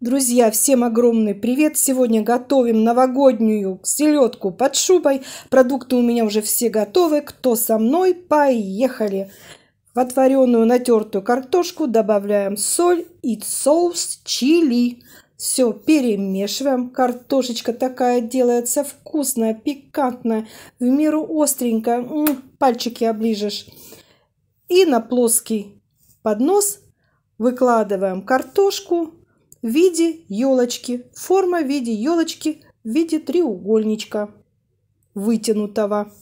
Друзья, всем огромный привет! Сегодня готовим новогоднюю селедку под шубой. Продукты у меня уже все готовы. Кто со мной? Поехали! В отваренную натертую картошку добавляем соль и соус чили. Все перемешиваем. Картошечка такая делается вкусная, пикантная, в меру остренькая. М -м, пальчики оближешь. И на плоский поднос выкладываем картошку в виде елочки, форма в виде елочки, в виде треугольничка вытянутого.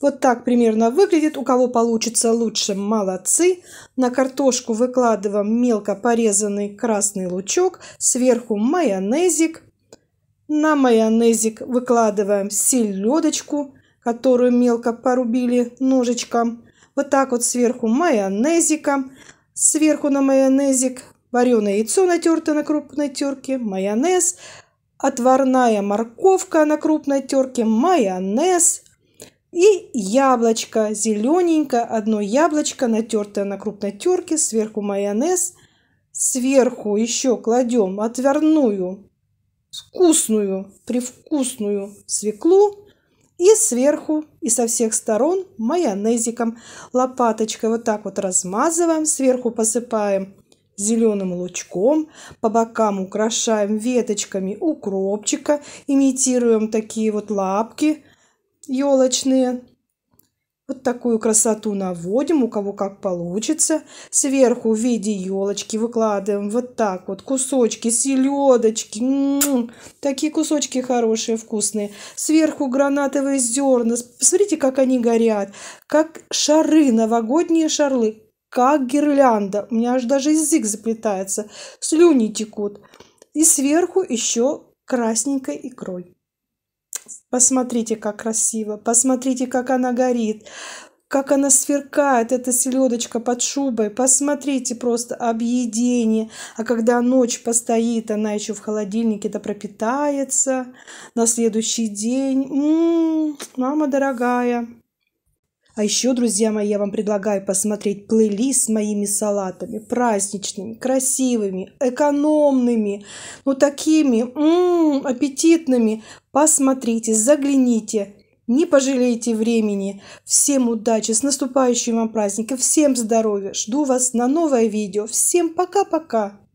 Вот так примерно выглядит. У кого получится лучше, молодцы. На картошку выкладываем мелко порезанный красный лучок, сверху майонезик. На майонезик выкладываем селедочку, которую мелко порубили ножичком. Вот так вот сверху майонезиком сверху на майонезик, вареное яйцо натерто на крупной терке, майонез, отварная морковка на крупной терке, майонез и яблочко, зелененькое, одно яблочко натертое на крупной терке, сверху майонез, сверху еще кладем отварную вкусную, привкусную свеклу и сверху, и со всех сторон майонезиком, лопаточкой вот так вот размазываем, сверху посыпаем зеленым лучком, по бокам украшаем веточками укропчика, имитируем такие вот лапки елочные. Вот такую красоту наводим, у кого как получится. Сверху в виде елочки выкладываем вот так вот кусочки селедочки. Мм. Такие кусочки хорошие, вкусные. Сверху гранатовые зерна. Смотрите, как они горят. Как шары, новогодние шарлы. Как гирлянда. У меня аж даже язык заплетается. Слюни текут. И сверху еще красненькой икрой. Посмотрите, как красиво, посмотрите, как она горит, как она сверкает, эта селедочка под шубой. Посмотрите просто объедение. А когда ночь постоит, она еще в холодильнике-то пропитается на следующий день. М м-м, -м, мама дорогая. А еще, друзья мои, я вам предлагаю посмотреть плейлист с моими салатами. Праздничными, красивыми, экономными, ну такими м-м, аппетитными. Посмотрите, загляните. Не пожалейте времени. Всем удачи, с наступающим вам праздником, всем здоровья. Жду вас на новое видео. Всем пока-пока.